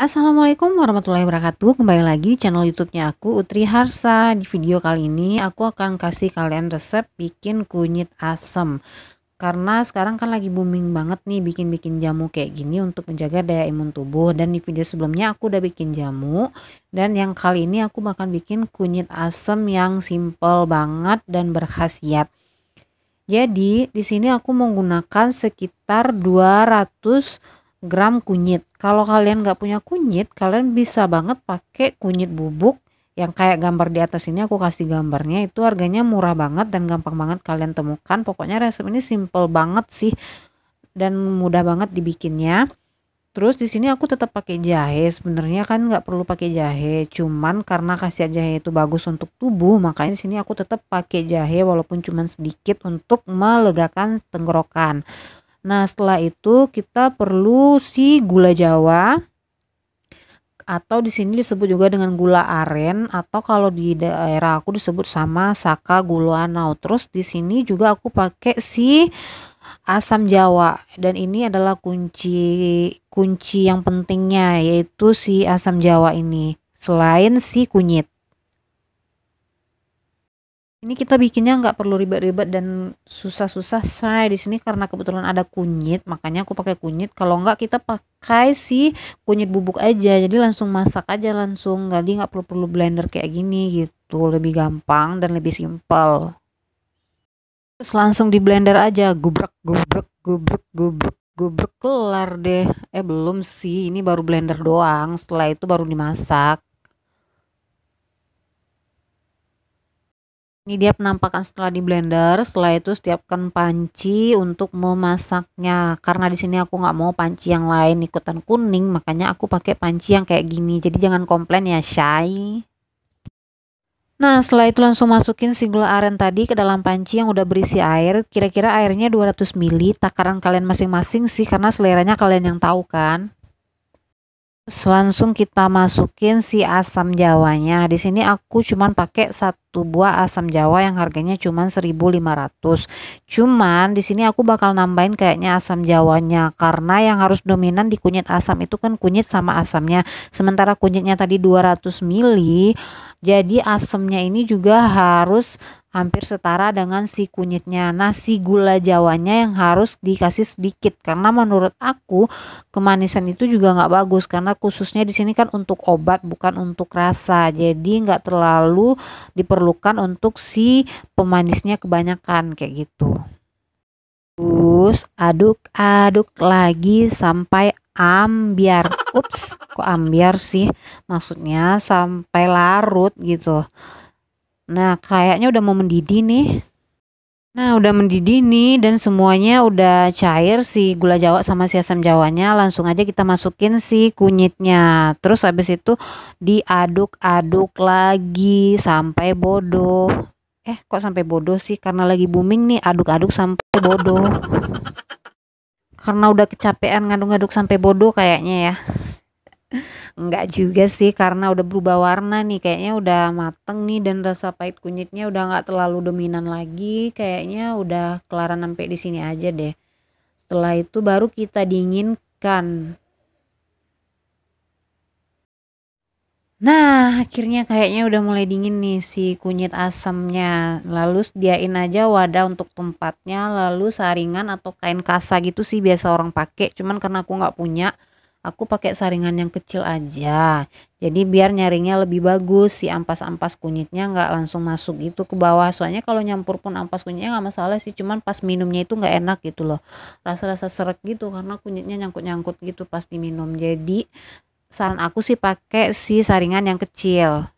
Assalamualaikum warahmatullahi wabarakatuh Kembali lagi di channel youtube-nya aku Utri Harsa Di video kali ini aku akan kasih kalian resep bikin kunyit asem Karena sekarang kan lagi booming banget nih bikin-bikin jamu kayak gini Untuk menjaga daya imun tubuh Dan di video sebelumnya aku udah bikin jamu Dan yang kali ini aku bakal bikin kunyit asem yang simple banget dan berkhasiat Jadi di sini aku menggunakan sekitar 200 gram kunyit. Kalau kalian nggak punya kunyit, kalian bisa banget pakai kunyit bubuk yang kayak gambar di atas ini aku kasih gambarnya itu harganya murah banget dan gampang banget kalian temukan. Pokoknya resep ini simple banget sih dan mudah banget dibikinnya. Terus di sini aku tetap pakai jahe. Sebenarnya kan nggak perlu pakai jahe, cuman karena khasiat jahe itu bagus untuk tubuh, makanya di sini aku tetap pakai jahe walaupun cuman sedikit untuk melegakan tenggorokan. Nah, setelah itu kita perlu si gula Jawa atau di sini disebut juga dengan gula aren atau kalau di daerah aku disebut sama saka gula Terus di sini juga aku pakai si asam jawa dan ini adalah kunci kunci yang pentingnya yaitu si asam jawa ini selain si kunyit ini kita bikinnya nggak perlu ribet-ribet dan susah-susah saya di sini karena kebetulan ada kunyit makanya aku pakai kunyit kalau nggak kita pakai si kunyit bubuk aja jadi langsung masak aja langsung jadi nggak perlu-perlu blender kayak gini gitu lebih gampang dan lebih simpel terus langsung di blender aja gubrek gubrek gubrek gubrek gubrek kelar deh eh belum sih ini baru blender doang setelah itu baru dimasak Ini dia penampakan setelah di blender. Setelah itu setiapkan panci untuk memasaknya. Karena di sini aku nggak mau panci yang lain ikutan kuning, makanya aku pakai panci yang kayak gini. Jadi jangan komplain ya, Shay. Nah, setelah itu langsung masukin si gula aren tadi ke dalam panci yang udah berisi air. Kira-kira airnya 200 ml, takaran kalian masing-masing sih karena seleranya kalian yang tahu kan langsung kita masukin si asam jawanya. Di sini aku cuman pakai satu buah asam jawa yang harganya cuman 1.500. Cuman di sini aku bakal nambahin kayaknya asam jawanya karena yang harus dominan di kunyit asam itu kan kunyit sama asamnya. Sementara kunyitnya tadi 200 mili, jadi asamnya ini juga harus hampir setara dengan si kunyitnya. nasi si gula jawanya yang harus dikasih sedikit karena menurut aku kemanisan itu juga nggak bagus karena khususnya di sini kan untuk obat bukan untuk rasa. Jadi nggak terlalu diperlukan untuk si pemanisnya kebanyakan kayak gitu. Terus aduk-aduk lagi sampai ambiar. Ups, kok ambiar sih? Maksudnya sampai larut gitu. Nah, kayaknya udah mau mendidih nih. Nah, udah mendidih nih dan semuanya udah cair si gula jawa sama si asam jawanya. Langsung aja kita masukin si kunyitnya. Terus habis itu diaduk-aduk lagi sampai bodoh. Eh, kok sampai bodoh sih? Karena lagi booming nih aduk-aduk sampai bodoh. Karena udah kecapean ngaduk ngaduk sampai bodoh kayaknya ya. Enggak juga sih karena udah berubah warna nih kayaknya udah mateng nih dan rasa pahit kunyitnya udah nggak terlalu dominan lagi kayaknya udah kelaran sampai di sini aja deh. Setelah itu baru kita dinginkan. Nah, akhirnya kayaknya udah mulai dingin nih si kunyit asamnya. Lalu sediain aja wadah untuk tempatnya, lalu saringan atau kain kasa gitu sih biasa orang pakai. Cuman karena aku nggak punya, aku pakai saringan yang kecil aja jadi biar nyaringnya lebih bagus si ampas-ampas kunyitnya nggak langsung masuk gitu ke bawah soalnya kalau nyampur pun ampas kunyitnya nggak masalah sih cuman pas minumnya itu nggak enak gitu loh rasa-rasa serak gitu karena kunyitnya nyangkut-nyangkut gitu pas diminum jadi saran aku sih pakai si saringan yang kecil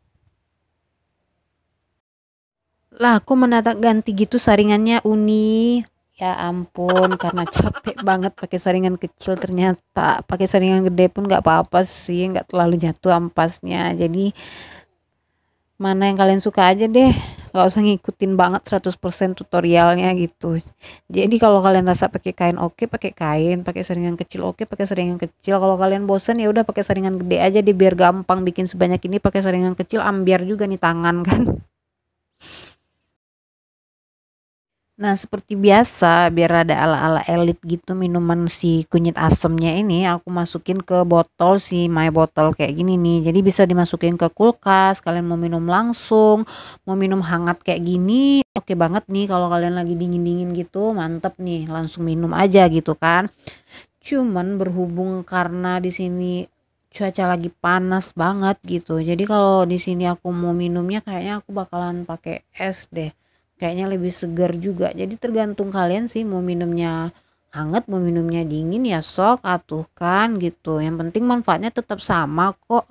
lah aku menata ganti gitu saringannya uni ya ampun karena capek banget pakai saringan kecil ternyata pakai saringan gede pun nggak apa-apa sih nggak terlalu jatuh ampasnya jadi mana yang kalian suka aja deh nggak usah ngikutin banget 100% tutorialnya gitu jadi kalau kalian rasa pakai kain oke okay, pakai kain pakai saringan kecil oke okay, pakai saringan kecil kalau kalian bosen ya udah pakai saringan gede aja deh biar gampang bikin sebanyak ini pakai saringan kecil ambiar juga nih tangan kan Nah, seperti biasa, biar ada ala-ala elit gitu minuman si kunyit asemnya ini aku masukin ke botol si my botol kayak gini nih. Jadi bisa dimasukin ke kulkas, kalian mau minum langsung, mau minum hangat kayak gini, oke okay banget nih kalau kalian lagi dingin-dingin gitu, mantep nih, langsung minum aja gitu kan. Cuman berhubung karena di sini cuaca lagi panas banget gitu. Jadi kalau di sini aku mau minumnya kayaknya aku bakalan pakai es deh kayaknya lebih segar juga jadi tergantung kalian sih mau minumnya hangat mau minumnya dingin ya sok atuh kan gitu yang penting manfaatnya tetap sama kok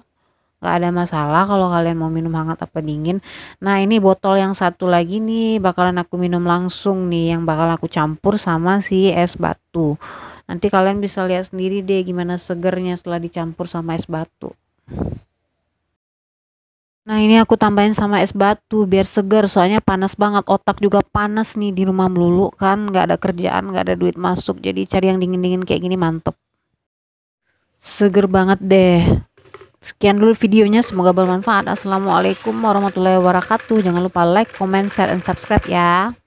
gak ada masalah kalau kalian mau minum hangat apa dingin nah ini botol yang satu lagi nih bakalan aku minum langsung nih yang bakal aku campur sama si es batu nanti kalian bisa lihat sendiri deh gimana segernya setelah dicampur sama es batu Nah ini aku tambahin sama es batu biar segar, soalnya panas banget otak juga panas nih di rumah melulu kan nggak ada kerjaan nggak ada duit masuk jadi cari yang dingin-dingin kayak gini mantep seger banget deh sekian dulu videonya semoga bermanfaat assalamualaikum warahmatullahi wabarakatuh jangan lupa like comment share and subscribe ya